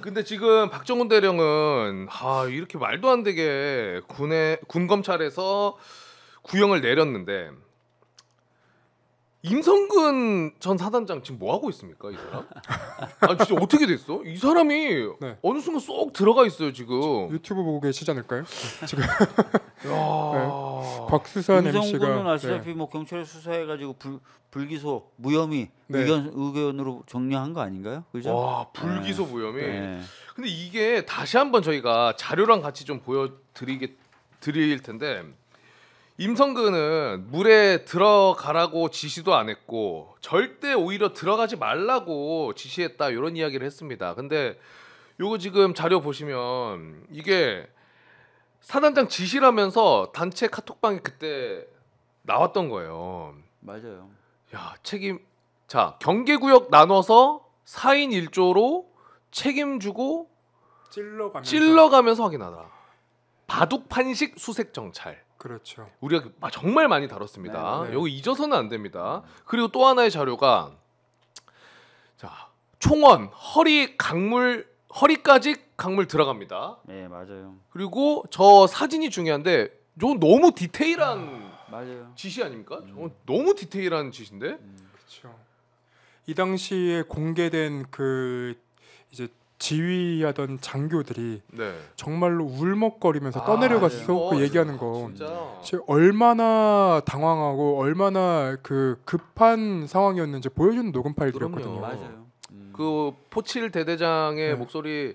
근데 지금 박정훈 대령은 아 이렇게 말도 안 되게 군에 군 검찰에서 구형을 내렸는데 임성근 전 사단장 지금 뭐 하고 있습니까 이 사람? 아 진짜 어떻게 됐어? 이 사람이 네. 어느 순간 쏙 들어가 있어요 지금. 유튜브 보고 계시지 않을까요? 네. 지금. 네. 곽수산 임성근은 아시다시피 네. 뭐 경찰에 수사해가지고 불, 불기소 무혐의 네. 의견 의견으로 정리한 거 아닌가요? 그죠? 와 불기소 네. 무혐의. 네. 근데 이게 다시 한번 저희가 자료랑 같이 좀 보여드리게 드릴 텐데 임성근은 물에 들어가라고 지시도 안 했고 절대 오히려 들어가지 말라고 지시했다 이런 이야기를 했습니다. 근데 요거 지금 자료 보시면 이게 사단장 지시라면서 단체 카톡방에 그때 나왔던 거예요. 맞아요. 야 책임 자 경계구역 나눠서 4인 1조로 책임주고 찔러가면서, 찔러가면서 확인하라. 바둑판식 수색 정찰. 그렇죠. 우리가 그 정말 많이 다뤘습니다. 네, 네. 잊어서는 안 됩니다. 그리고 또 하나의 자료가 자 총원 허리 강물 허리까지 강물 들어갑니다. 네 맞아요. 그리고 저 사진이 중요한데 이 너무 디테일한 아, 맞아요. 지시 아닙니까? 음. 너무 디테일한 지시인데. 음. 그렇죠. 이 당시에 공개된 그 이제 지휘하던 장교들이 네. 정말로 울먹거리면서 아, 떠내려갔어 네. 그 얘기하는 거 아, 얼마나 당황하고 얼마나 그 급한 상황이었는지 보여주는 녹음 파일들이었거든요. 음. 그 포칠 대대장의 네. 목소리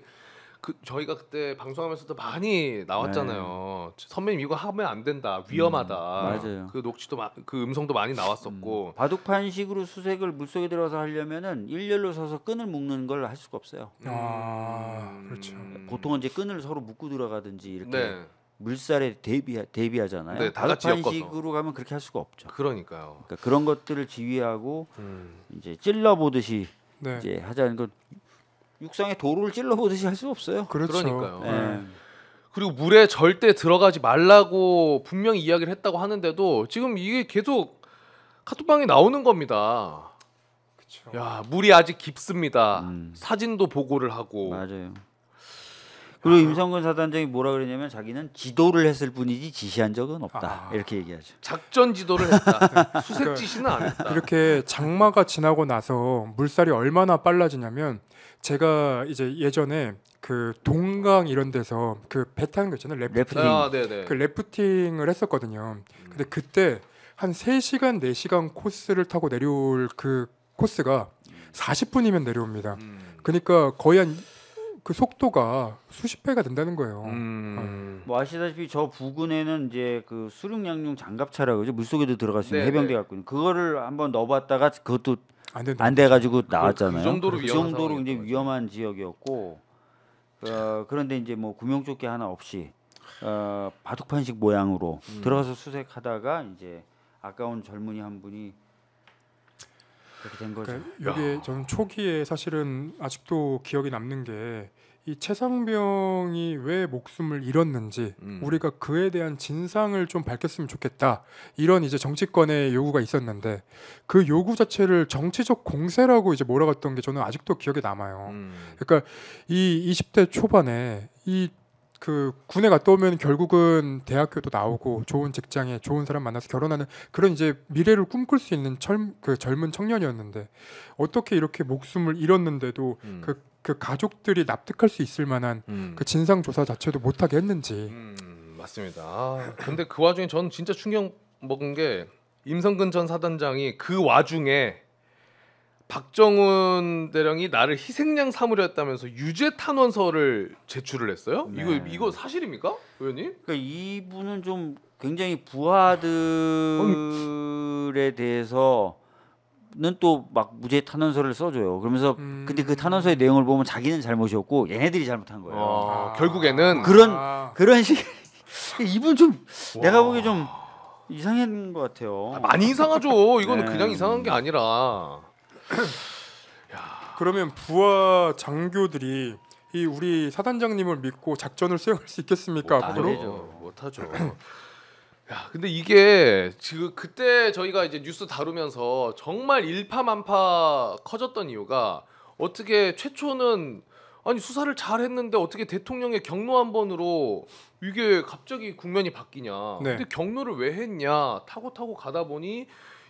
그 저희가 그때 방송하면서도 많이 나왔잖아요. 네. 선배님 이거 하면 안 된다. 위험하다. 음, 그 녹취도 마, 그 음성도 많이 나왔었고. 음, 바둑판식으로 수색을 물속에 들어서 하려면은 일렬로 서서 끈을 묶는 걸 할 수가 없어요. 아, 음. 그렇죠. 보통은 이제 끈을 서로 묶고 들어가든지 이렇게 네. 물살에 대비 대비하잖아요. 네, 바둑판식으로 가면 그렇게 할 수가 없죠. 그러니까요. 그러니까 그런 것들을 지휘하고 음. 이제 찔러 보듯이 네. 이제 하자는 건 육상에 도로를 찔러보듯이 할 수 없어요. 그렇죠. 그러니까요. 네. 그리고 물에 절대 들어가지 말라고 분명히 이야기를 했다고 하는데도 지금 이게 계속 카톡방에 나오는 겁니다. 그쵸. 야 물이 아직 깊습니다. 음. 사진도 보고를 하고. 맞아요. 그리고 임성근 사단장이 뭐라 그러냐면 자기는 지도를 했을 뿐이지 지시한 적은 없다 아. 이렇게 얘기하죠. 작전 지도를 했다. 네. 수색 지시는 안 했다. 이렇게 장마가 지나고 나서 물살이 얼마나 빨라지냐면 제가 이제 예전에 그 동강 이런 데서 그배 타는 거 있잖아요. 래프팅. 아, 네, 네. 그 래프팅을 했었거든요. 근데 그때 한 3시간, 4시간 코스를 타고 내려올 그 코스가 40분이면 내려옵니다. 음. 그러니까 거의 한그 속도가 수십 배가 된다는 거예요. 음. 아, 예. 뭐 아시다시피 저 부근에는 이제 그 수륙양용 장갑차라 그죠 물속에도 들어갈 수 있는 네, 해병대 네. 갖고 있는 그거를 한번 넣어봤다가 그것도 안 돼가지고 나왔잖아요. 그 정도로, 그 정도로 이제 위험한 지역이었고 어, 그런데 이제 뭐 구명조끼 하나 없이 어, 바둑판식 모양으로 음. 들어가서 수색하다가 이제 아까운 젊은이 한 분이 그렇게 된 거죠. 그러니까 이게 저는 초기에 사실은 아직도 기억이 남는 게 이 최상병이 왜 목숨을 잃었는지 음. 우리가 그에 대한 진상을 좀 밝혔으면 좋겠다 이런 이제 정치권의 요구가 있었는데 그 요구 자체를 정치적 공세라고 이제 몰아갔던 게 저는 아직도 기억에 남아요. 음. 그러니까 이 20대 초반에 이그 군에 갔다 오면 결국은 대학교도 나오고 좋은 직장에 좋은 사람 만나서 결혼하는 그런 이제 미래를 꿈꿀 수 있는 젊, 그 젊은 청년이었는데 어떻게 이렇게 목숨을 잃었는데도 음. 그, 그 가족들이 납득할 수 있을 만한 음. 그 진상 조사 자체도 못하게 했는지 음, 맞습니다. 아, 근데 그 와중에 저는 진짜 충격 먹은 게 임성근 전 사단장이 그 와중에 박정훈 대령이 나를 희생양 삼으려했다면서 유죄 탄원서를 제출을 했어요? 네. 이거 이거 사실입니까, 의원님? 그러니까 이분은 좀 굉장히 부하들에 대해서 는또 막 무죄 탄원서를 써줘요. 그러면서 음... 근데 그 탄원서의 내용을 보면 자기는 잘못이었고 얘네들이 잘못한 거예요. 아, 결국에는 그런 아... 그런 식 이분 좀 와... 내가 보기에 좀 이상한 것 같아요. 아, 많이 이상하죠. 이거는 네. 그냥 이상한 게 아니라 그러면 부하 장교들이 이 우리 사단장님을 믿고 작전을 수행할 수 있겠습니까? 뭐 앞으로 못하죠. 야, 근데 이게 지금 그때 저희가 이제 뉴스 다루면서 정말 일파만파 커졌던 이유가 어떻게 최초는 아니 수사를 잘 했는데 어떻게 대통령의 경로 한 번으로 이게 갑자기 국면이 바뀌냐. 네. 근데 경로를 왜 했냐? 타고 타고 가다 보니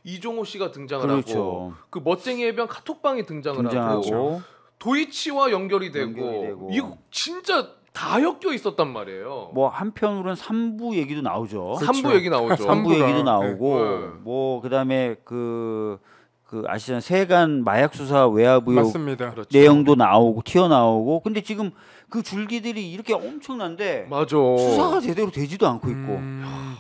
이종호 씨가 등장을 그렇죠. 하고 그 멋쟁이 해변 카톡방이 등장을 등장하고. 하고 그렇죠. 도이치와 연결이 되고, 연결이 되고. 이거 진짜 다 엮여 있었단 말이에요. 뭐 한편으로는 3부 얘기도 나오죠. 3부 그렇죠. 얘기 나오죠. 3부 얘기도 나오고 네. 뭐 그다음에 그그 그 아시잖아요 세간 마약 수사 외압 의혹 그렇죠. 내용도 나오고 튀어나오고 근데 지금 그 줄기들이 이렇게 엄청난데 맞아. 수사가 제대로 되지도 않고 있고 음...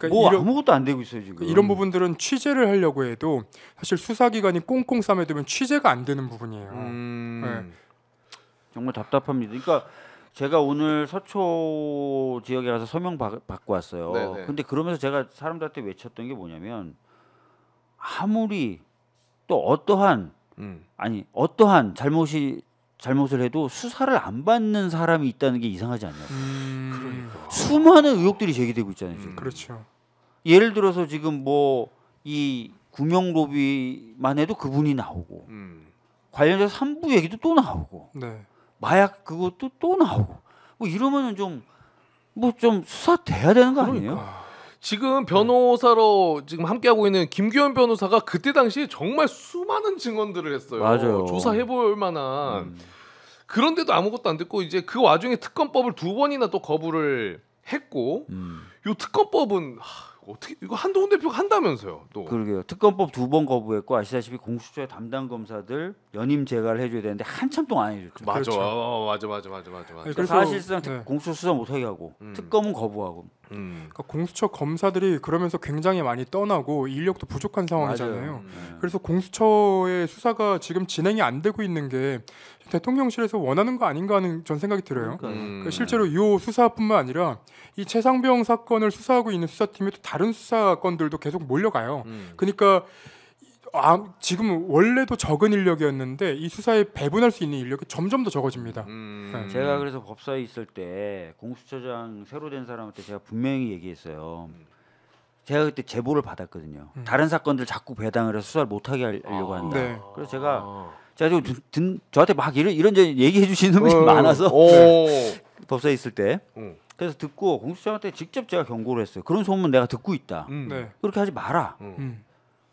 그러니까 뭐 이런, 아무것도 안 되고 있어요 지금. 이런 부분들은 취재를 하려고 해도 사실 수사기관이 꽁꽁 싸매두면 취재가 안 되는 부분이에요. 음, 네. 정말 답답합니다. 그러니까 제가 오늘 서초 지역에 가서 서명 받, 고 왔어요. 네네. 네. 근데 그러면서 제가 사람들한테 외쳤던 게 뭐냐면 아무리 또 어떠한 음. 아니 어떠한 잘못이 잘못을 해도 수사를 안 받는 사람이 있다는 게 이상하지 않냐고. 음. 수많은 의혹들이 제기되고 있잖아요. 지금. 음, 그렇죠. 예를 들어서 지금 뭐 이 구명 로비만 해도 그분이 나오고 음. 관련해서 부 얘기도 또 나오고 네. 마약 그것도 또 나오고 뭐 이러면은 좀 뭐 좀 수사돼야 되는 거 아니에요? 그러니까. 지금 변호사로 지금 함께하고 있는 김규현 변호사가 그때 당시에 정말 수많은 증언들을 했어요. 맞아요. 조사해볼 만한. 음. 그런데도 아무것도 안 됐고 이제 그 와중에 특검법을 두 번이나 또 거부를 했고 음. 요 특검법은 하, 어떻게 이거 한동훈 대표가 한다면서요? 또 그러게요. 특검법 두 번 거부했고 아시다시피 공수처의 담당 검사들 연임 제가를 해줘야 되는데 한참 동안 안 해줬죠. 맞아, 그렇죠. 어, 어 맞아, 맞아, 맞아, 맞아, 그러니까 사실상 네. 공수처 수사 못하게 하고 음. 특검은 거부하고. 음. 그러니까 공수처 검사들이 그러면서 굉장히 많이 떠나고 인력도 부족한 상황이잖아요. 음. 그래서 공수처의 수사가 지금 진행이 안 되고 있는 게 대통령실에서 원하는 거 아닌가 하는 전 생각이 들어요. 음. 그러니까 실제로 이 수사뿐만 아니라 이 최상병 사건을 수사하고 있는 수사팀이 또 다른 수사 건들도 계속 몰려가요. 음. 그러니까 아, 지금 원래도 적은 인력이었는데 이 수사에 배분할 수 있는 인력이 점점 더 적어집니다. 음, 네. 제가 그래서 법사에 있을 때 공수처장 새로 된 사람한테 제가 분명히 얘기했어요. 제가 그때 제보를 받았거든요. 음. 다른 사건들 자꾸 배당을 해서 수사를 못하게 하려고 아. 한다. 아, 네. 그래서 제가 아. 제가 좀 듣, 저한테 막 이런 이런 얘기해 주시는 분이 어, 많아서 어. 법사에 있을 때. 어. 그래서 듣고 공수처한테 직접 제가 경고를 했어요. 그런 소문 내가 듣고 있다. 음. 네. 그렇게 하지 마라. 음. 음.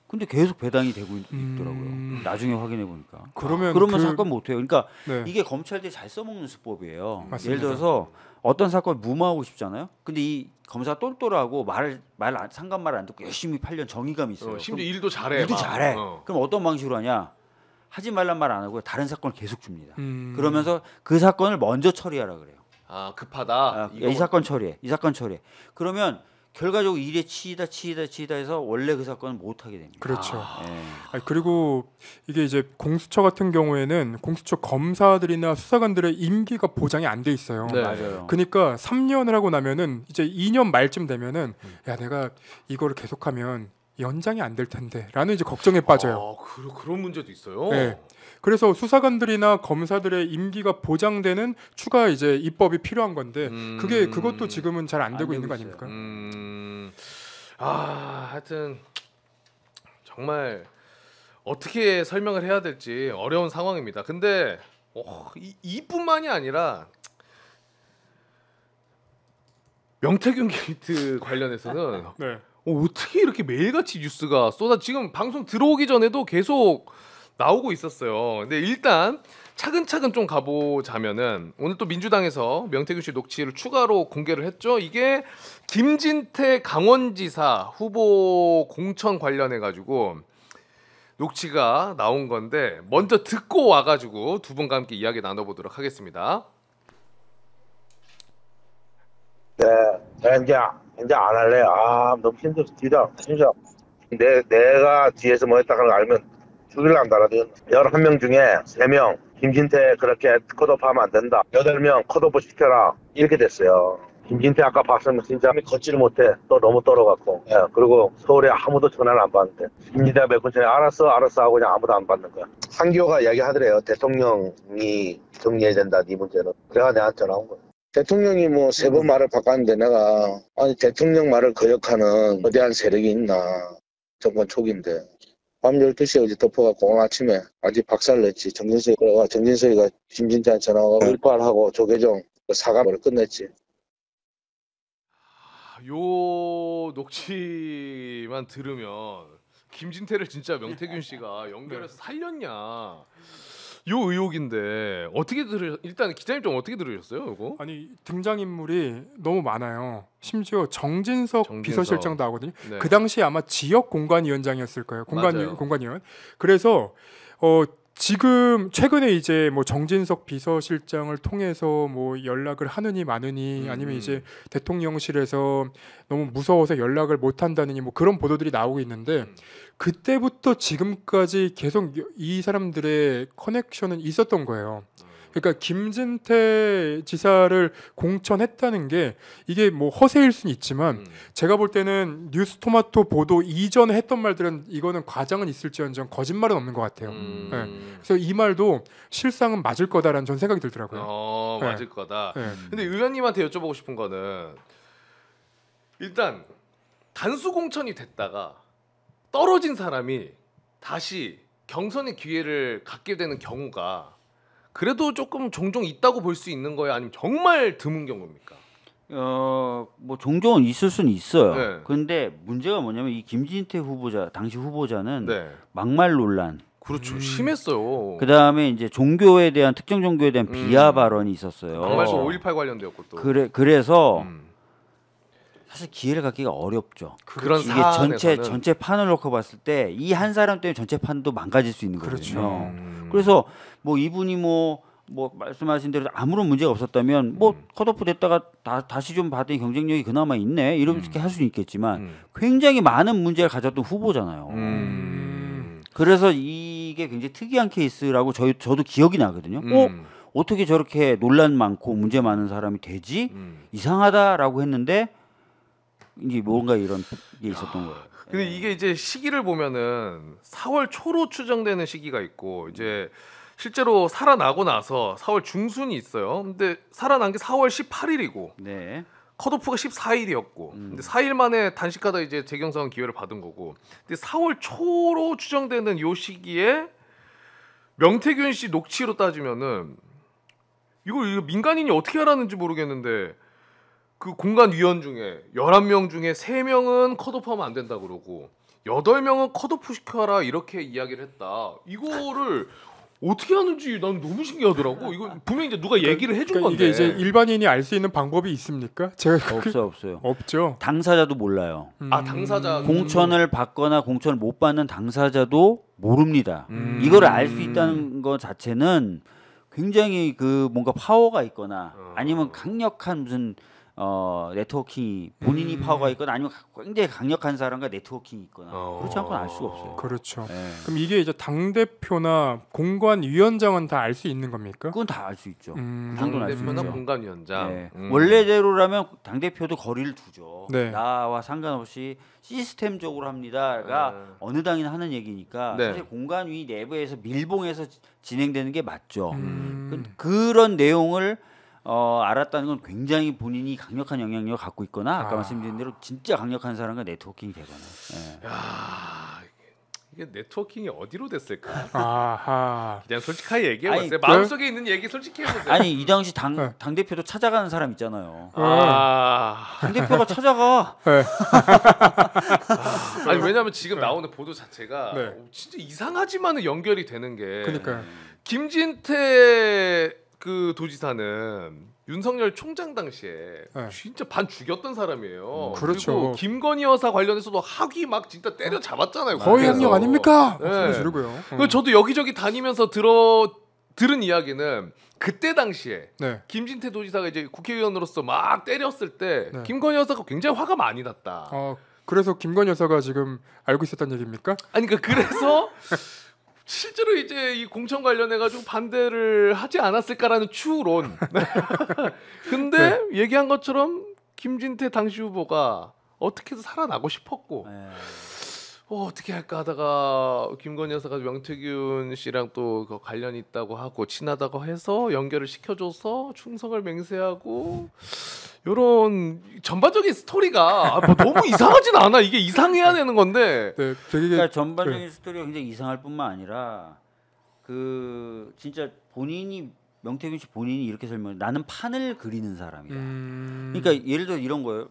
근데 계속 배당이 되고 있, 더라고요 음. 나중에 확인해 보니까. 그러면 아, 그러면 그... 사건 못 해요. 그러니까 네. 이게 검찰들이 잘 써먹는 수법이에요. 맞습니다. 예를 들어서 어떤 사건 을 무마하고 싶잖아요. 근데 이 검사 똘똘하고 말말 말, 상관 말 안 듣고 열심히 8년 정의감이 있어요. 어, 심지어 일도 잘해. 일도 막. 잘해. 어. 그럼 어떤 방식으로 하냐? 하지 말란 말 안 하고 다른 사건을 계속 줍니다. 음. 그러면서 그 사건을 먼저 처리하라 그래요. 아 급하다. 아, 이 사건 처리해. 이 사건 처리해. 그러면 결과적으로 일에 치이다 치이다 치이다 해서 원래 그 사건은 못 하게 됩니다. 그렇죠. 아. 네. 아니, 그리고 이게 이제 공수처 같은 경우에는 공수처 검사들이나 수사관들의 임기가 보장이 안 돼 있어요. 네. 맞아요. 그러니까 3년을 하고 나면은 이제 2년 말쯤 되면은 음. 야 내가 이거를 계속하면 연장이 안 될 텐데라는 이제 걱정에 빠져요. 아, 그, 그런 문제도 있어요. 네. 그래서 수사관들이나 검사들의 임기가 보장되는 추가 이제 입법이 필요한 건데 음... 그게 그것도 지금은 잘 안 되고, 있는 거 있어요. 아닙니까? 음... 아, 하여튼 정말 어떻게 설명을 해야 될지 어려운 상황입니다. 근데 어, 이, 이뿐만이 아니라 명태균 게이트 관련해서는 네. 어, 떻게 이렇게 매일같이 뉴스가 쏟아 지금 방송 들어오기 전에도 계속 나오고 있었어요. 근데 일단 차근차근 좀 가보자면은 오늘 또 민주당에서 명태균 씨 녹취를 추가로 공개를 했죠. 이게 김진태 강원지사 후보 공천 관련해 가지고 녹취가 나온 건데 먼저 듣고 와가지고 두 분과 함께 이야기 나눠보도록 하겠습니다. 네, 제가 이제 안 할래. 아, 너무 힘들어. 뒤다. 진짜. 내, 내가 뒤에서 뭐 했다 그런 알면 죽일라 한다든 11명 중에 3명. 김진태 그렇게 컷오프 하면 안 된다. 8명 컷오프 시켜라. 이렇게 됐어요. 김진태 아까 봤으면 진짜 걷지를 못해. 또 너무 떨어갖고. 예, 그리고 서울에 아무도 전화를 안 받는데. 김진태몇분 전에 알았어, 알았어 하고 그냥 아무도 안 받는 거야. 상교가 이야기하더래요. 대통령이 정리해야 된다, 네 문제는. 그래가 내한테 전화 온 거야. 대통령이 뭐 세번 음. 말을 바꿨는데 내가 아니 대통령 말을 거역하는 그 거대한 세력이 있나 정권 초기인데 밤 12시에 어제 덮어갖고 오늘 아침에 아직 박살 냈지 정진석이 가 정진석이가 김진태한테 전화가 일발하고 네. 조계종 그 사과를 끝냈지 아, 요 녹취만 들으면 김진태를 진짜 명태균 씨가 네. 연결해서 살렸냐 요 의혹인데 어떻게 들으 일단 기자님 좀 어떻게 들으셨어요, 이거? 아니 등장 인물이 너무 많아요. 심지어 정진석, 정진석. 비서실장도 하거든요. 네. 그 당시 아마 지역 공관위원장이었을 거예요. 공관 공관위원. 그래서 어 지금 최근에 이제 뭐 정진석 비서실장을 통해서 뭐 연락을 하느니 마느니 음. 아니면 이제 대통령실에서 너무 무서워서 연락을 못 한다느니 뭐 그런 보도들이 나오고 있는데 음. 그때부터 지금까지 계속 이 사람들의 커넥션은 있었던 거예요. 음. 그러니까 김진태 지사를 공천했다는 게 이게 뭐 허세일 수는 있지만 음. 제가 볼 때는 뉴스 토마토 보도 이전에 했던 말들은 이거는 과장은 있을지언정 거짓말은 없는 것 같아요. 음. 네. 그래서 이 말도 실상은 맞을 거다라는 전 생각이 들더라고요. 어, 네. 맞을 거다. 네. 근데 의원님한테 여쭤보고 싶은 거는 일단 단수 공천이 됐다가 떨어진 사람이 다시 경선의 기회를 갖게 되는 경우가 그래도 조금 종종 있다고 볼 수 있는 거예요? 아니면 정말 드문 경우입니까? 어, 뭐 종종은 있을 수는 있어요. 네. 근데 문제가 뭐냐면 이 김진태 후보자 당시 후보자는 네. 막말 논란. 그렇죠. 음. 심했어요. 그다음에 이제 종교에 대한 특정 종교에 대한 음. 비하 발언이 있었어요. 막말5.18 그 관련되었고 또. 그래 그래서 음. 사실 기회를 갖기가 어렵죠. 그 그런 이게 전체 전체 판을 놓고 봤을 때 이 한 사람 때문에 전체 판도 망가질 수 있는 거거든요. 그렇죠. 음. 그래서 뭐 이분이 뭐뭐 뭐 말씀하신 대로 아무런 문제가 없었다면 뭐 음. 컷오프 됐다가 다, 다시 좀 봤더니 경쟁력이 그나마 있네 음. 이렇게 할 수는 있겠지만 음. 굉장히 많은 문제를 가졌던 후보잖아요. 음. 그래서 이게 굉장히 특이한 케이스라고 저, 저도 기억이 나거든요. 어? 어떻게 저렇게 논란 많고 문제 많은 사람이 되지? 음. 이상하다라고 했는데 이게 뭔가 이런 게 있었던 거예요. 아, 근데 예. 이게 이제 시기를 보면은 4월 초로 추정되는 시기가 있고 이제 실제로 살아나고 나서 4월 중순이 있어요. 근데 살아난 게 4월 18일이고 네. 컷오프가 14일이었고 음. 근데 4일 만에 단식하다 이제 재경선 기회를 받은 거고 근데 4월 초로 추정되는 요 시기에 명태균 씨 녹취로 따지면은 이걸 이거 민간인이 어떻게 알았는지 모르겠는데 그 공간 위원 중에 11명 중에 3명은 컷오프하면 안 된다 그러고 8명은 컷오프 시켜라 이렇게 이야기를 했다. 이거를 어떻게 하는지 난 너무 신기하더라고. 이거 분명히 이제 누가 얘기를 그러니까 해준 그러니까 건데 이게 이제 일반인이 알 수 있는 방법이 있습니까? 제가 없어요, 없어요. 없죠. 당사자도 몰라요. 음. 아 당사자 공천을 받거나 공천을 못 받는 당사자도 모릅니다. 음. 이걸 알 수 있다는 것 자체는 굉장히 그 뭔가 파워가 있거나 어. 아니면 강력한 무슨 어 네트워킹이 본인이 음. 파워가 있거나 아니면 굉장히 강력한 사람과 네트워킹이 있거나 어. 그렇지 않고는 알 수가 없어요. 그렇죠. 네. 그럼 이게 이제 당 대표나 공관 위원장은 다 알 수 있는 겁니까? 그건 다 알 수 있죠. 음. 당 대표나 공관 위원장 네. 예. 음. 원래대로라면 당 대표도 거리를 두죠. 네. 나와 상관없이 시스템적으로 합니다가 음. 어느 당이나 하는 얘기니까 네. 사실 공관 위 내부에서 밀봉해서 진행되는 게 맞죠. 음. 그, 그런 내용을 어, 알았다는 건 굉장히 본인이 강력한 영향력을 갖고 있거나 아까 아. 말씀드린 대로 진짜 강력한 사람과 네트워킹이 되거나. 예. 야, 이게 네트워킹이 어디로 됐을까? 아하. 그냥 솔직하게 얘기해 보세요. 마음속에 있는 얘기 솔직히 해 보세요. 아니 이 당시 당, 네. 당 대표도 찾아가는 사람 있잖아요. 네. 아. 당 대표가 찾아가. 네. 아. 아니 왜냐면 지금 네. 나오는 보도 자체가 네. 진짜 이상하지만은 연결이 되는 게. 그러니까 김진태 그 도지사는 윤석열 총장 당시에 네. 진짜 반 죽였던 사람이에요. 음, 그렇죠. 그리고 김건희 여사 관련해서도 학위 막 진짜 때려 잡았잖아요. 거의 학력 아닙니까? 네. 고요 그 음. 저도 여기저기 다니면서 들어 들은 이야기는 그때 당시에 네. 김진태 도지사가 이제 국회의원으로서 막 때렸을 때 네. 김건희 여사가 굉장히 화가 많이 났다. 어, 그래서 김건희 여사가 지금 알고 있었던 얘기입니까? 아니 그러니까 그래서 실제로 이제 이 공천 관련해 가지고 반대를 하지 않았을까라는 추론. 근데 네. 얘기한 것처럼 김진태 당시 후보가 어떻게든 살아나고 싶었고. 네. 어, 어떻게 할까 하다가 김건희 여사가 명태균 씨랑 또 그 관련이 있다고 하고 친하다고 해서 연결을 시켜줘서 충성을 맹세하고 요런 전반적인 스토리가 아, 뭐 너무 이상하진 않아 이게 이상해야 되는 건데 네, 되게 그러니까 그 전반적인 네. 스토리가 굉장히 이상할 뿐만 아니라 그 진짜 본인이 명태균 씨 본인이 이렇게 설명해 나는 판을 그리는 사람이다 음... 그러니까 예를 들어 이런 거예요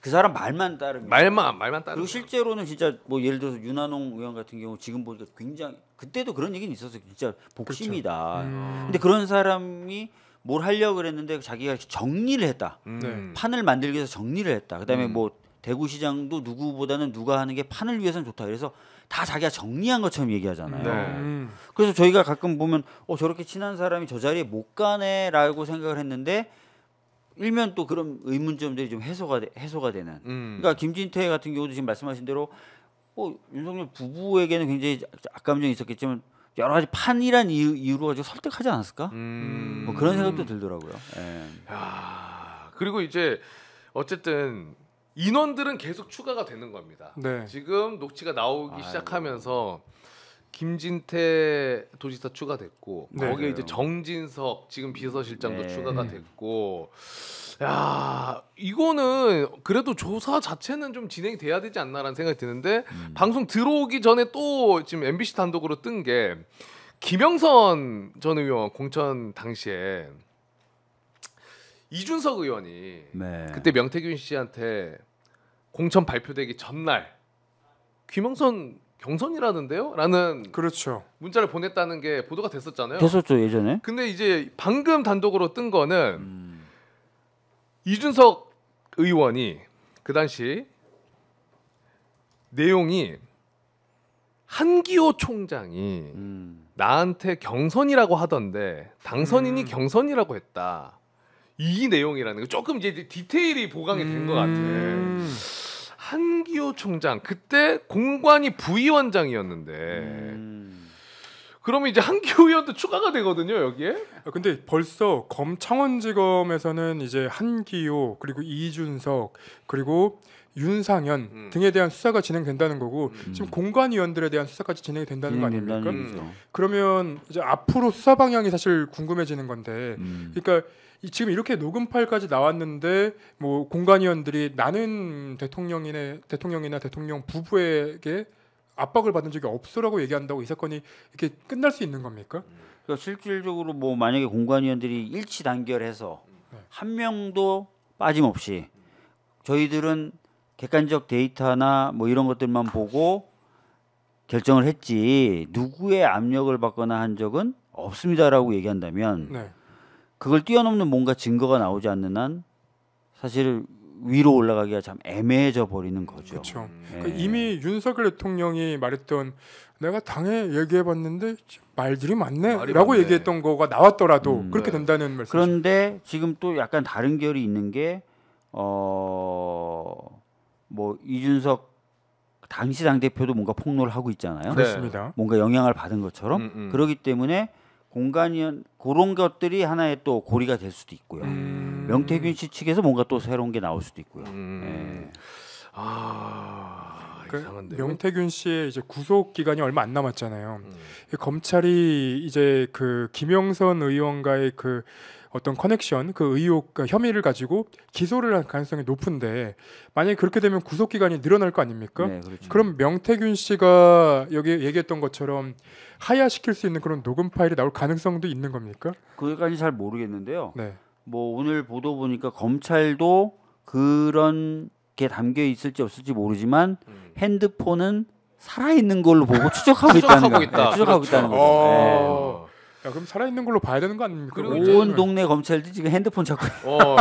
그 사람 말만 따르면 말만 말만 따르 그리고 실제로는 진짜 뭐 예를 들어서 윤한홍 의원 같은 경우 지금 보니까 굉장히 그때도 그런 얘기는 있었어요 진짜 복심이다 그렇죠. 음. 근데 그런 사람이 뭘 하려고 그랬는데 자기가 정리를 했다 음. 네. 판을 만들기 위해서 정리를 했다 그다음에 음. 뭐 대구시장도 누구보다는 누가 하는 게 판을 위해서는 좋다 그래서 다 자기가 정리한 것처럼 얘기하잖아요 네. 음. 그래서 저희가 가끔 보면 어 저렇게 친한 사람이 저 자리에 못 가네라고 생각을 했는데 일면 또 그런 의문점들이 좀 해소가 되, 해소가 되는. 음. 그러니까 김진태 같은 경우도 지금 말씀하신 대로 뭐 윤석열 부부에게는 굉장히 악감정이 있었겠지만 여러 가지 판이란 이유, 로 가지고 설득하지 않았을까? 음. 뭐 그런 생각도 들더라고요. 예. 그리고 이제 어쨌든 인원들은 계속 추가가 되는 겁니다. 네. 지금 녹취가 나오기 아이고. 시작하면서 김진태 도지사 추가됐고 네. 거기에 이제 네. 정진석 지금 비서실장도 네. 추가가 됐고 야 이거는 그래도 조사 자체는 좀 진행이 돼야 되지 않나라는 생각이 드는데 음. 방송 들어오기 전에 또 지금 MBC 단독으로 뜬 게 김영선 전 의원 공천 당시에 이준석 의원이 네. 그때 명태균 씨한테 공천 발표되기 전날 김영선 경선이라는데요? 라는 그렇죠. 문자를 보냈다는 게 보도가 됐었잖아요. 됐었죠 예전에. 근데 이제 방금 단독으로 뜬 거는 음. 이준석 의원이 그 당시 내용이 한기호 총장이 음. 나한테 경선이라고 하던데 당선인이 음. 경선이라고 했다. 이 내용이라는 거 조금 이제 디테일이 보강이 된 것 같아. 음. 한기호 총장 그때 공관이 부위원장이었는데 음. 그러면 이제 한기호 의원도 추가가 되거든요 여기에. 아, 근데 벌써 검창원지검에서는 이제 한기호 그리고 이준석 그리고 윤상현 음. 등에 대한 수사가 진행된다는 거고 음. 지금 공관위원들에 대한 수사까지 진행이 된다는 거 아닙니까? 음, 그러면 이제 앞으로 수사 방향이 사실 궁금해지는 건데, 음. 그러니까 지금 이렇게 녹음 파일까지 나왔는데 뭐 공관위원들이 나는 대통령이네 대통령이나 대통령 부부에게 압박을 받은 적이 없어라고 얘기한다고 이 사건이 이렇게 끝날 수 있는 겁니까? 그러니까 실질적으로 뭐 만약에 공관위원들이 일치 단결해서 네. 한 명도 빠짐없이 저희들은 객관적 데이터나 뭐 이런 것들만 보고 결정을 했지 누구의 압력을 받거나 한 적은 없습니다라고 얘기한다면 네. 그걸 뛰어넘는 뭔가 증거가 나오지 않는 한 사실 위로 올라가기가 참 애매해져 버리는 거죠. 그렇죠. 네. 그러니까 이미 윤석열 대통령이 말했던 내가 당에 얘기해 봤는데 말들이 많네라고 얘기했던 거가 나왔더라도 음, 그렇게 된다는 말씀. 그런데 지금 또 약간 다른 결이 있는 게어뭐 이준석 당시 당 대표도 뭔가 폭로를 하고 있잖아요. 그렇습니다. 뭔가 영향을 받은 것처럼 음, 음. 그러기 때문에 공간이 그런 것들이 하나의 또 고리가 될 수도 있고요. 음. 명태균 씨 측에서 뭔가 또 새로운 게 나올 수도 있고요. 음. 예. 아 그 이상한데 명태균 씨의 이제 구속 기간이 얼마 안 남았잖아요. 음. 검찰이 이제 그 김영선 의원과의 그 어떤 커넥션 그 의혹 그 그러니까 혐의를 가지고 기소를 할 가능성이 높은데 만약에 그렇게 되면 구속 기간이 늘어날 거 아닙니까? 네, 그렇죠. 그럼 명태균 씨가 여기 얘기했던 것처럼 하야시킬 수 있는 그런 녹음 파일이 나올 가능성도 있는 겁니까? 그것까지 잘 모르겠는데요. 네. 뭐 오늘 보도 보니까 검찰도 그런 게 담겨 있을지 없을지 모르지만 음. 핸드폰은 살아 있는 걸로 보고 추적하고 있다는 거. 추적하고 있다. 네, 추적하고 그렇죠. 있다는 거죠. 네. 어... 네. 야, 그럼 살아있는 걸로 봐야 되는 거 아닙니까? 그리고 온 네. 동네 검찰들이 지금 핸드폰 찾고. 어,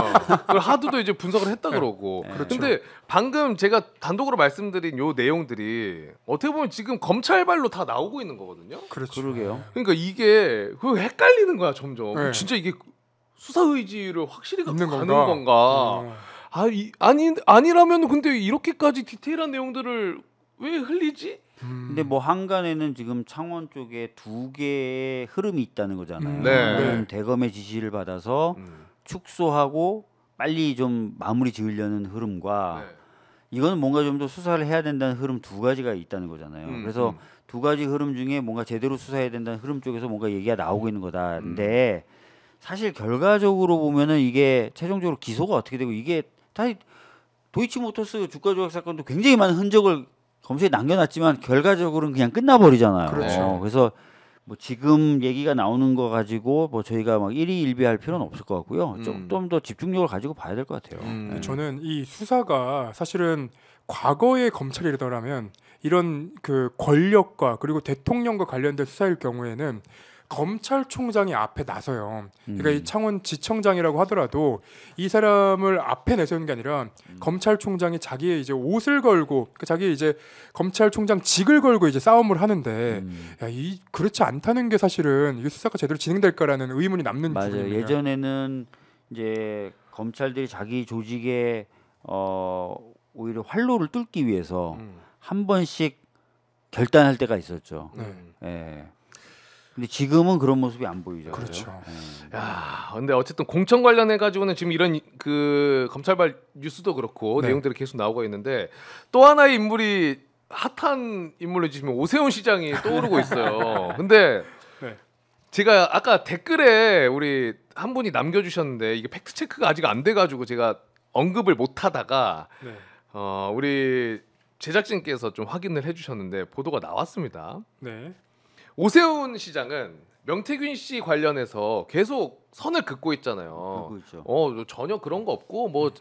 그 하도도 이제 분석을 했다 네. 그러고. 네. 그런데 네. 그렇 방금 제가 단독으로 말씀드린 요 내용들이 어떻게 보면 지금 검찰발로 다 나오고 있는 거거든요. 그렇죠. 그러게요. 그러니까 이게 그 헷갈리는 거야 점점. 네. 진짜 이게 수사 의지를 확실히 갖 가는 건가? 건가. 음. 아, 이, 아니 아니라면 근데 이렇게까지 디테일한 내용들을 왜 흘리지? 음. 근데 뭐 한간에는 지금 창원 쪽에 두 개의 흐름이 있다는 거잖아요. 음. 네. 네. 대검의 지시를 받아서 음. 축소하고 빨리 좀 마무리 지으려는 흐름과 네. 이건 뭔가 좀 더 수사를 해야 된다는 흐름 두 가지가 있다는 거잖아요. 음, 그래서 음. 두 가지 흐름 중에 뭔가 제대로 수사해야 된다는 흐름 쪽에서 뭔가 얘기가 나오고 있는 거다. 음. 근데 사실 결과적으로 보면은 이게 최종적으로 기소가 어떻게 되고 이게 다시 도이치모터스 주가 조작 사건도 굉장히 많은 흔적을 검수에 남겨놨지만 결과적으로는 그냥 끝나버리잖아요. 그렇죠. 어, 그래서 뭐 지금 얘기가 나오는 거 가지고 뭐 저희가 막 일이 일비할 필요는 없을 것 같고요. 음. 좀더 집중력을 가지고 봐야 될 것 같아요. 음. 네. 저는 이 수사가 사실은 과거의 검찰이라면 이런 그 권력과 그리고 대통령과 관련된 수사일 경우에는 검찰총장이 앞에 나서요. 그러니까 음. 이 창원 지청장이라고 하더라도 이 사람을 앞에 내세우는 게 아니라 음. 검찰총장이 자기의 이제 옷을 걸고 그 자기 이제 검찰총장 직을 걸고 이제 싸움을 하는데 음. 야, 이 그렇지 않다는 게 사실은 이 수사가 제대로 진행될까라는 의문이 남는 맞아요. 부분이에요. 예전에는 이제 검찰들이 자기 조직에 어 오히려 활로를 뚫기 위해서 음. 한 번씩 결단할 때가 있었죠. 네. 예. 근데 지금은 그런 모습이 안 보이죠. 그렇죠. 네. 야, 근데 어쨌든 공천 관련해 가지고는 지금 이런 그 검찰발 뉴스도 그렇고 네. 내용들이 계속 나오고 있는데 또 하나의 인물이 핫한 인물로 지금 오세훈 시장이 떠오르고 있어요. 근데 네. 제가 아까 댓글에 우리 한 분이 남겨주셨는데 이게 팩트 체크가 아직 안 돼가지고 제가 언급을 못하다가 네. 어, 우리 제작진께서 좀 확인을 해주셨는데 보도가 나왔습니다. 네. 오세훈 시장은 명태균 씨 관련해서 계속 선을 긋고 있잖아요. 긋고 어 뭐 전혀 그런 거 없고 뭐. 음.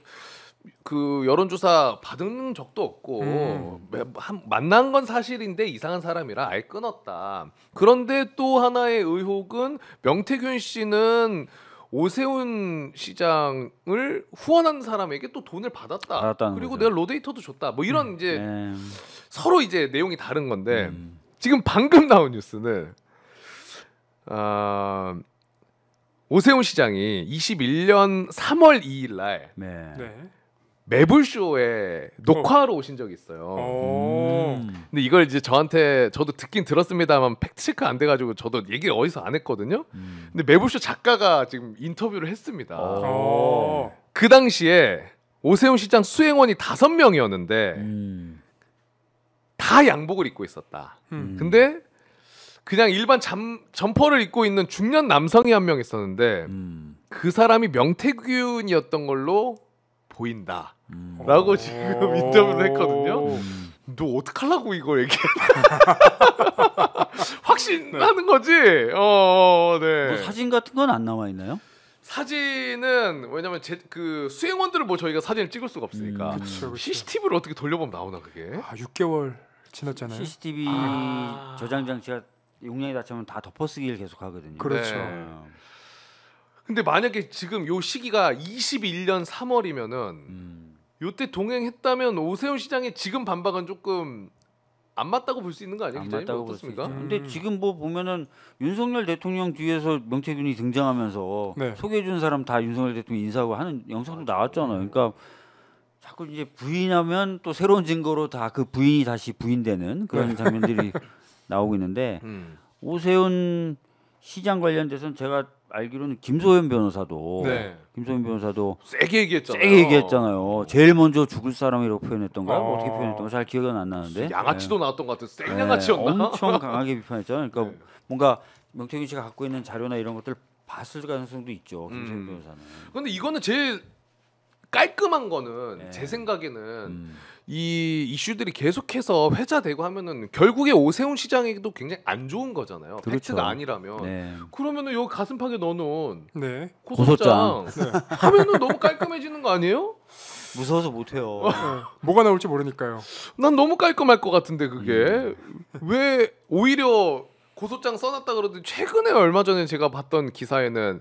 그 여론조사 받은 적도 없고 음. 만난 건 사실인데 이상한 사람이라 알 끊었다. 그런데 또 하나의 의혹은 명태균 씨는 오세훈 시장을 후원한 사람에게 또 돈을 받았다. 그리고 거죠. 내가 로데이터도 줬다. 뭐 이런 음. 이제 음. 서로 이제 내용이 다른 건데. 음. 지금 방금 나온 뉴스는 어, 오세훈 시장이 21년 3월 2일 날 네. 네. 매불쇼에 녹화로 어. 오신 적이 있어요. 어. 음. 근데 이걸 이제 저한테 저도 듣긴 들었습니다만 팩트체크 안 돼가지고 저도 얘기를 어디서 안 했거든요. 음. 근데 매불쇼 작가가 지금 인터뷰를 했습니다. 오. 어. 그 당시에 오세훈 시장 수행원이 다섯 명이었는데 음. 다 양복을 입고 있었다. 음. 근데 그냥 일반 잠, 점퍼를 입고 있는 중년 남성이 한 명 있었는데 음. 그 사람이 명태균이었던 걸로 보인다. 음. 라고 지금 인터뷰를 했거든요. 음. 너 어떡하려고 이거 얘기해? 확신하는 거지? 어, 어, 네. 뭐 사진 같은 건 안 나와 있나요? 사진은 왜냐면 제, 그 수행원들을 뭐 저희가 사진을 찍을 수가 없으니까 음, 그쵸, 그쵸. CCTV를 어떻게 돌려보면 나오나 그게? 아 6개월 지났잖아요. CCTV 아. 저장 장치가 용량이 다 차면 다 덮어쓰기를 계속 하거든요. 그렇죠. 네. 근데 만약에 지금 요 시기가 21년 3월이면은 음. 요때 동행했다면 오세훈 시장의 지금 반박은 조금 안 맞다고 볼 수 있는 거 아니에요? 안 맞다고 볼습니까 음. 근데 지금 뭐 보면은 윤석열 대통령 뒤에서 명태균이 등장하면서 네. 소개해 준 사람 다 윤석열 대통령 인사하고 하는 영상도 나왔잖아요. 그러니까 자꾸 이제 부인하면 또 새로운 증거로 다 그 부인이 다시 부인되는 그런 네. 장면들이 나오고 있는데 음. 오세훈 시장 관련돼서는 제가 알기로는 김소연 변호사도 네. 김소연 변호사도 세게 얘기했잖아요. 세게 얘기했잖아요. 제일 먼저 죽을 사람이라고 표현했던가 뭐 아~ 어떻게 표현했던가 잘기억은안 나는데 양아치도 네. 나왔던 것 같은 세 네, 양아치였나? 엄청 강하게 비판했잖아요. 그러니까 네. 뭔가 명태균 씨가 갖고 있는 자료나 이런 것들 봤을 가능성도 있죠. 김소연 음. 변호사는. 근데 이거는 제일 깔끔한 거는 네. 제 생각에는 음. 이 이슈들이 계속해서 회자되고 하면은 결국에 오세훈 시장에게도 굉장히 안 좋은 거잖아요. 그렇죠. 팩트가 아니라면 네. 그러면은 요 가슴팍에 넣어놓은 네. 고소장, 네. 하면은 너무 깔끔해지는 거 아니에요? 무서워서 못해요. 어. 네. 뭐가 나올지 모르니까요. 난 너무 깔끔할 것 같은데 그게 음. 왜 오히려 고소장 써놨다 그러더니 최근에 얼마 전에 제가 봤던 기사에는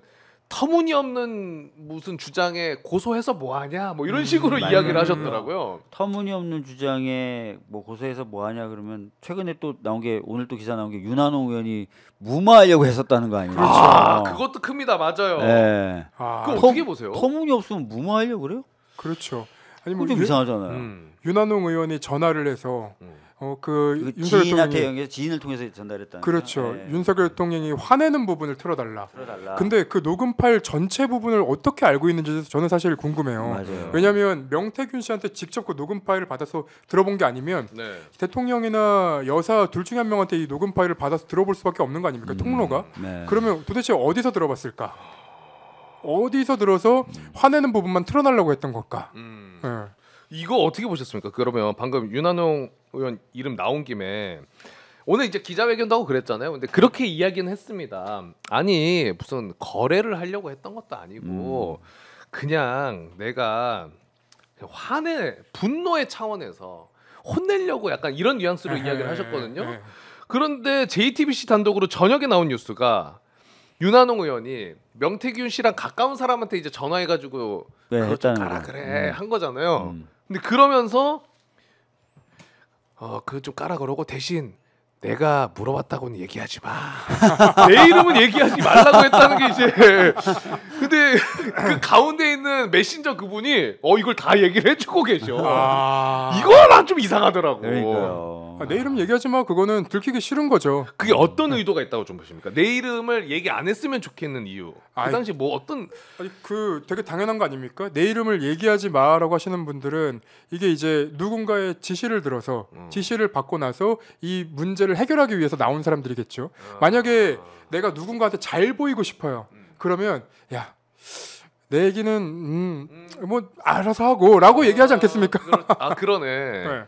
터무니없는 무슨 주장에 고소해서 뭐하냐 뭐 이런 음, 식으로 음, 이야기를 맞 하셨더라고요. 터무니없는 주장에 뭐 고소해서 뭐하냐 그러면 최근에 또 나온 게 오늘 또 기사 나온 게윤한호 의원이 무마하려고 했었다는 거 아니에요? 그렇죠. 아, 아 어. 그것도 큽니다. 맞아요. 네. 아. 그 어떻게 보세요? 터무니없으면 무마하려고 그래요? 그렇죠. 아니 뭐좀 이상하잖아요. 음. 윤한홍 의원이 전화를 해서 음. 어, 그, 그 지인한테 통해 지인을 통해서 전달했다. 그렇죠. 네. 윤석열 대통령이 화내는 부분을 틀어달라. 틀어달라. 근데 그 녹음 파일 전체 부분을 어떻게 알고 있는지 저는 사실 궁금해요. 맞아요. 왜냐하면 명태균 씨한테 직접 그 녹음 파일을 받아서 들어본 게 아니면 네. 대통령이나 여사 둘 중에 한 명한테 이 녹음 파일을 받아서 들어볼 수밖에 없는 거 아닙니까? 음. 통로가. 네. 그러면 도대체 어디서 들어봤을까? 어디서 들어서 화내는 부분만 틀어달라고 했던 걸까? 음. 예. 이거 어떻게 보셨습니까? 그러면 방금 윤한홍 의원 이름 나온 김에 오늘 이제 기자회견도 하고 그랬잖아요. 근데 그렇게 이야기는 했습니다. 아니 무슨 거래를 하려고 했던 것도 아니고 음. 그냥 내가 그 화내 분노의 차원에서 혼내려고 약간 이런 뉘앙스로 에헤, 이야기를 하셨거든요. 에헤. 그런데 JTBC 단독으로 저녁에 나온 뉴스가 윤한홍 의원이 명태균 씨랑 가까운 사람한테 이제 전화해가지고 네, 그거 좀 가라 그래 음. 한 거잖아요. 음. 근데 그러면서 어그좀 까라 그러고 대신 내가 물어봤다고는 얘기하지 마. 내 이름은 얘기하지 말라고 했다는 게 이제. 근데 그 가운데 있는 메신저 그분이 어 이걸 다 얘기를 해주고 계셔. 아... 이거 난좀 이상하더라고. 그러니까요. 아, 내 이름 얘기하지 마. 그거는 들키기 싫은 거죠. 그게 어떤 의도가 있다고 좀 보십니까? 내 이름을 얘기 안 했으면 좋겠는 이유. 그 아이, 당시 뭐 어떤 아니 그 되게 당연한 거 아닙니까? 내 이름을 얘기하지 마라고 하시는 분들은 이게 이제 누군가의 지시를 들어서 음. 지시를 받고 나서 이 문제를 해결하기 위해서 나온 사람들이겠죠. 아. 만약에 내가 누군가한테 잘 보이고 싶어요. 음. 그러면 야내 얘기는 음, 음, 뭐 알아서 하고라고 아, 얘기하지 않겠습니까? 아, 그러, 아 그러네. 네.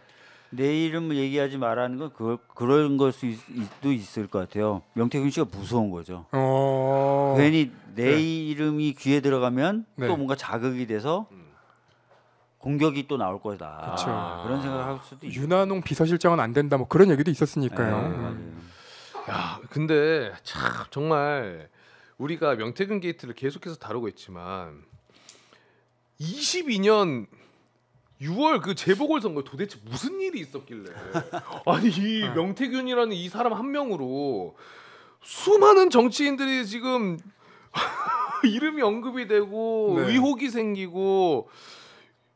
내 이름을 얘기하지 말라는 건 그, 그런 걸수도 있을 것 같아요. 명태균 씨가 무서운 거죠. 어. 괜히 내 네. 이름이 귀에 들어가면 네. 또 뭔가 자극이 돼서 공격이 또 나올 거다. 그쵸. 아, 그런 생각을 할 수도 있죠. 윤한홍 비서실장은 안 된다. 뭐 그런 얘기도 있었으니까요. 네, 음. 야, 근데 참 정말 우리가 명태균 게이트를 계속해서 다루고 있지만 22년 6월 그 재보궐선거 도대체 무슨 일이 있었길래 아니 이 네. 명태균이라는 이 사람 한 명으로 수많은 정치인들이 지금 이름이 언급이 되고 네. 의혹이 생기고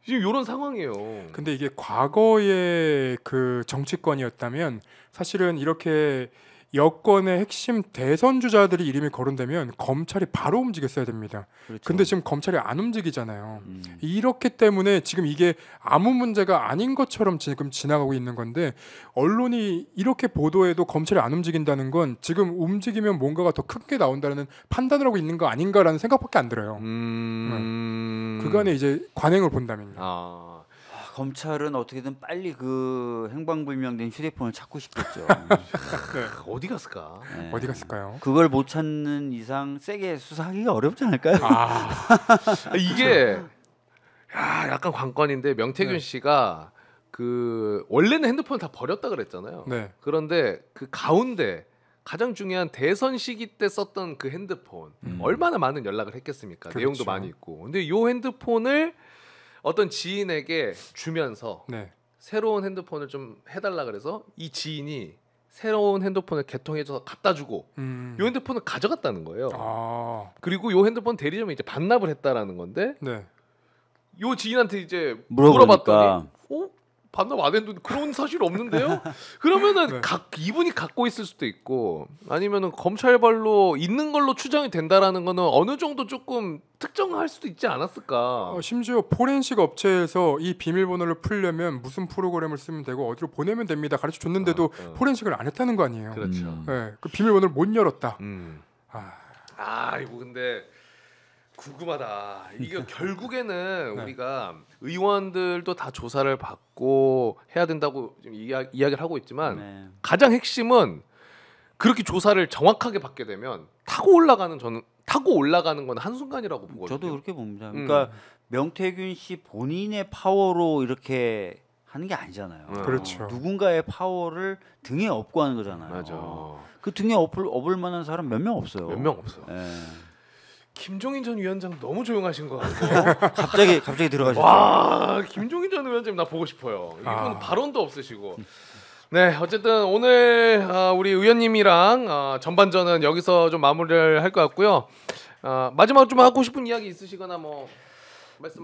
지금 이런 상황이에요. 근데 이게 과거의 그 정치권이었다면 사실은 이렇게 여권의 핵심 대선 주자들이 이름이 거론되면 검찰이 바로 움직였어야 됩니다. 그렇 근데 지금 검찰이 안 움직이잖아요. 음. 이렇기 때문에 지금 이게 아무 문제가 아닌 것처럼 지금 지나가고 있는 건데 언론이 이렇게 보도해도 검찰이 안 움직인다는 건 지금 움직이면 뭔가가 더큰게 나온다는 판단을 하고 있는 거 아닌가라는 생각밖에 안 들어요. 음... 음. 네. 그간에 이제 관행을 본다면요. 아... 검찰은 어떻게든 빨리 그 행방불명된 휴대폰을 찾고 싶겠죠. 아, 어디 갔을까? 네. 어디 갔을까요? 그걸 못 찾는 이상 세게 수사하기가 어렵지 않을까요? 아, 아, 이게 야, 약간 관건인데 명태균 네. 씨가 그 원래는 핸드폰을 다 버렸다 그랬잖아요. 네. 그런데 그 가운데 가장 중요한 대선 시기 때 썼던 그 핸드폰 음. 얼마나 많은 연락을 했겠습니까? 그렇죠. 내용도 많이 있고. 근데 요 핸드폰을 어떤 지인에게 주면서 네. 새로운 핸드폰을 좀 해달라 그래서 이 지인이 새로운 핸드폰을 개통해줘서 갖다 주고 음. 요 핸드폰을 가져갔다는 거예요. 아. 그리고 요 핸드폰 대리점에 이제 반납을 했다라는 건데 네. 요 지인한테 이제 물어보니까. 물어봤더니 어? 반납 안 했는데 그런 사실 없는데요? 그러면은 네. 각 이분이 갖고 있을 수도 있고 아니면은 검찰발로 있는 걸로 추정이 된다라는 거는 어느 정도 조금 특정할 수도 있지 않았을까? 어, 심지어 포렌식 업체에서 이 비밀번호를 풀려면 무슨 프로그램을 쓰면 되고 어디로 보내면 됩니다. 가르쳐 줬는데도 어, 어. 포렌식을 안 했다는 거 아니에요? 그렇죠. 음. 네, 그 비밀번호를 못 열었다. 음. 아, 아 이거 근데 궁금하다. 이거 그러니까. 결국에는 네. 우리가 의원들도 다 조사를 받고 해야 된다고 지금 이야, 이야기를 하고 있지만 네. 가장 핵심은 그렇게 조사를 정확하게 받게 되면 타고 올라가는 저는 타고 올라가는 건 한순간이라고 보거든요. 저도 그렇게 봅니다. 음. 그러니까 음. 명태균 씨 본인의 파워로 이렇게 하는 게 아니잖아요. 네. 그렇죠. 누군가의 파워를 등에 업고 하는 거잖아요. 맞아. 그 등에 업을 업을 만한 사람 몇 명 없어요. 몇 명 없어요. 네. 예. 김종인 전 위원장 너무 조용하신 것 같고 갑자기 갑자기 들어가셨죠. 와 김종인 전위원장나 보고 싶어요. 이분 아. 발언도 없으시고. 네 어쨌든 오늘 아, 우리 의원님이랑 아, 전반전은 여기서 좀 마무리를 할 것 같고요. 아, 마지막 좀 하고 싶은 이야기 있으시거나 뭐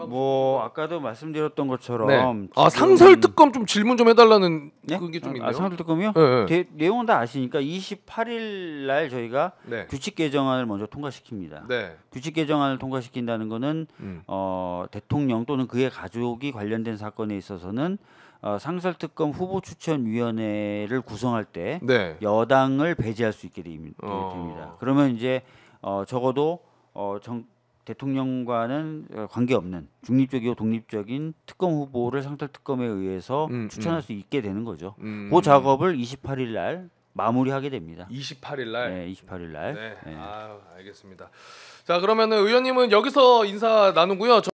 뭐 아까도 말씀드렸던 것처럼 네. 아 상설 특검 좀 질문 좀 해달라는 네? 예? 그게 좀 아, 있네요. 아, 상설 특검이요? 네, 네. 내용은 다 아시니까 28일 날 저희가 네. 규칙 개정안을 먼저 통과시킵니다. 네. 규칙 개정안을 통과시킨다는 거는 음. 어, 대통령 또는 그의 가족이 관련된 사건에 있어서는 어, 상설 특검 후보 추천 위원회를 구성할 때 네. 여당을 배제할 수 있게 어. 됩니다. 어. 그러면 이제 어, 적어도 어, 정, 대통령과는 어, 관계없는 중립적이고 독립적인 특검 후보를 상설 특검에 의해서 음, 음. 추천할 음. 수 있게 되는 거죠. 음. 그 작업을 28일 날 마무리하게 됩니다. 28일 날. 네, 28일 날. 네. 네. 아, 알겠습니다. 자, 그러면은 의원님은 여기서 인사 나누고요.